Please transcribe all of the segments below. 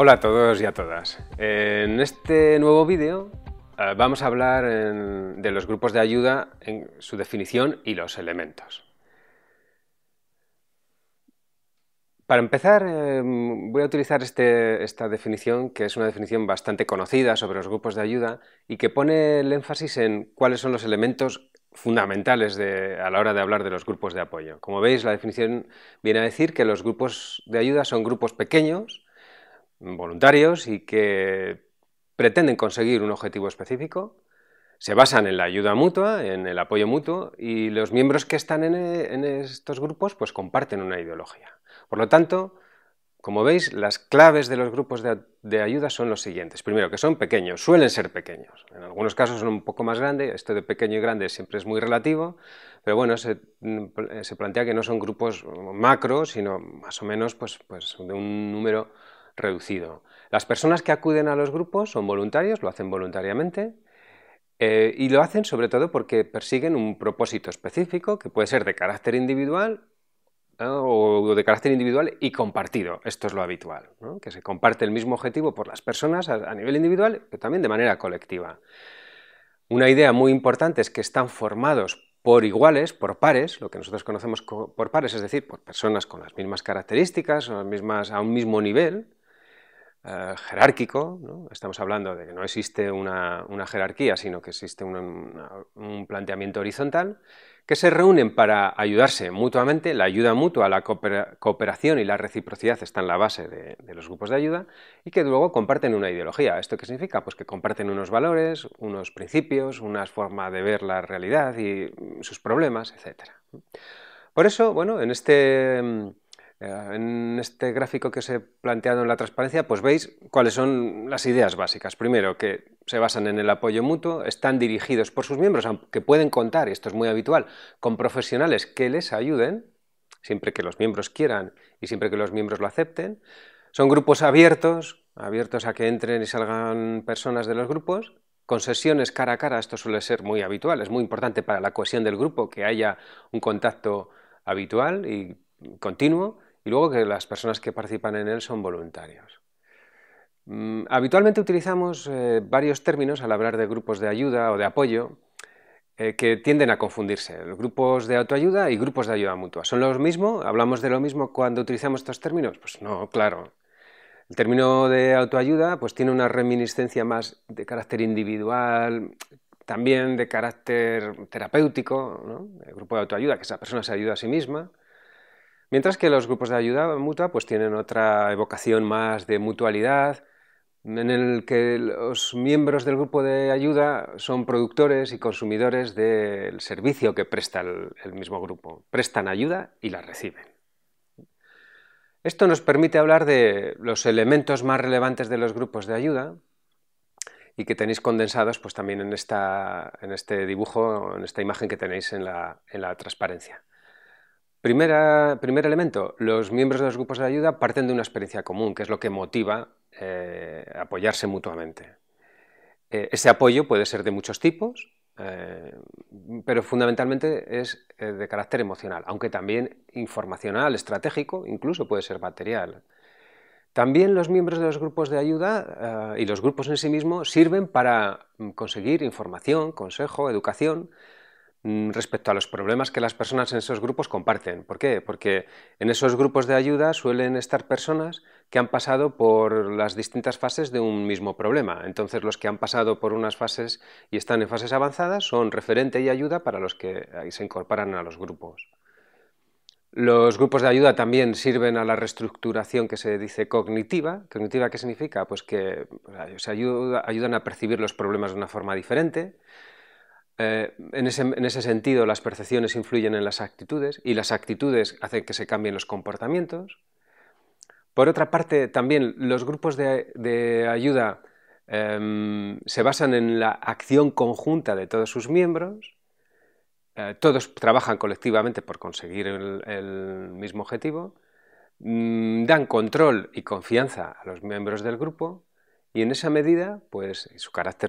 Hola a todos y a todas. En este nuevo vídeo eh, vamos a hablar de los grupos de ayuda en su definición y los elementos. Para empezar, eh, voy a utilizar este, esta definición, que es una definición bastante conocida sobre los grupos de ayuda y que pone el énfasis en cuáles son los elementos fundamentales a la hora de hablar de los grupos de apoyo. Como veis, la definición viene a decir que los grupos de ayuda son grupos pequeños voluntarios y que pretenden conseguir un objetivo específico, se basan en la ayuda mutua, en el apoyo mutuo y los miembros que están en, eh, estos grupos pues comparten una ideología. Por lo tanto, como veis, las claves de los grupos de, ayuda son los siguientes. Primero, que son pequeños, suelen ser pequeños. En algunos casos son un poco más grandes, esto de pequeño y grande siempre es muy relativo, pero bueno, se, mm, eh, plantea que no son grupos macro, sino más o menos pues, pues de un número reducido. Las personas que acuden a los grupos son voluntarios, lo hacen voluntariamente, eh, y lo hacen sobre todo porque persiguen un propósito específico que puede ser de carácter individual o de carácter individual y compartido. Esto es lo habitual, que se comparte el mismo objetivo por las personas a, nivel individual, pero también de manera colectiva. Una idea muy importante es que están formados por iguales, por pares, lo que nosotros conocemos por pares, es decir, por personas con las mismas características, las mismas, a un mismo nivel, eh, jerárquico, estamos hablando de que no existe una, jerarquía, sino que existe un, planteamiento horizontal, que se reúnen para ayudarse mutuamente, la ayuda mutua, la cooperación y la reciprocidad están en la base de, de, los grupos de ayuda, y que luego comparten una ideología. ¿Esto qué significa? Pues que comparten unos valores, unos principios, una forma de ver la realidad y mm, sus problemas, etc. Por eso, bueno, en este mm, eh, en este gráfico que os he planteado en la transparencia, pues veis cuáles son las ideas básicas. Primero, que se basan en el apoyo mutuo, están dirigidos por sus miembros, aunque pueden contar, y esto es muy habitual, con profesionales que les ayuden, siempre que los miembros quieran y siempre que los miembros lo acepten. Son grupos abiertos, abiertos a que entren y salgan personas de los grupos, con sesiones cara a cara, esto suele ser muy habitual, es muy importante para la cohesión del grupo que haya un contacto habitual y continuo, y luego que las personas que participan en él son voluntarios. Mm, habitualmente utilizamos eh, varios términos al hablar de grupos de ayuda o de apoyo eh, que tienden a confundirse. grupos de autoayuda y grupos de ayuda mutua. ¿Son lo mismo? ¿Hablamos de lo mismo cuando utilizamos estos términos? Pues no, claro. El término de autoayuda pues, tiene una reminiscencia más de carácter individual, también de carácter terapéutico. El grupo de autoayuda, que esa persona se ayuda a sí misma. Mientras que los grupos de ayuda mutua pues tienen otra evocación más de mutualidad, en el que los miembros del grupo de ayuda son productores y consumidores del servicio que presta el, mismo grupo. Prestan ayuda y la reciben. Esto nos permite hablar de los elementos más relevantes de los grupos de ayuda y que tenéis condensados pues, también en, esta, en este dibujo, en esta imagen que tenéis en la transparencia primer elemento, los miembros de los grupos de ayuda parten de una experiencia común, que es lo que motiva eh, apoyarse mutuamente. Eh, ese apoyo puede ser de muchos tipos, eh, pero fundamentalmente es de carácter emocional, aunque también informacional, estratégico, incluso puede ser material. También los miembros de los grupos de ayuda y los grupos en sí mismos sirven para mm, conseguir información, consejo, educación Mm, respecto a los problemas que las personas en esos grupos comparten. ¿Por qué? Porque en esos grupos de ayuda suelen estar personas que han pasado por las distintas fases de un mismo problema. Entonces los que han pasado por unas fases y están en fases avanzadas son referente y ayuda para los que se incorporan a los grupos. Los grupos de ayuda también sirven a la reestructuración que se dice cognitiva. ¿Cognitiva qué significa? Pues que se ayudan a percibir los problemas de una forma diferente, eh, en, ese, sentido, las percepciones influyen en las actitudes y las actitudes hacen que se cambien los comportamientos. Por otra parte, también los grupos de, ayuda em, se basan en la acción conjunta de todos sus miembros. Eh, todos trabajan colectivamente por conseguir el, mismo objetivo. Mm, dan control y confianza a los miembros del grupo y en esa medida, pues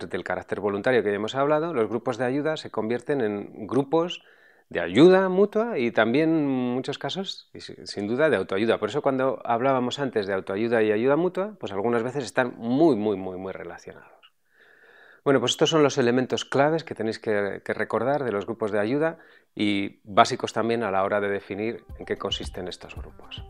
del carácter voluntario que ya hemos hablado, los grupos de ayuda se convierten en grupos de ayuda mutua y también en muchos casos, sin duda, de autoayuda. Por eso cuando hablábamos antes de autoayuda y ayuda mutua, pues algunas veces están muy, muy, muy, muy relacionados. Bueno, pues estos son los elementos claves que tenéis que, recordar de los grupos de ayuda y básicos también a la hora de definir en qué consisten estos grupos.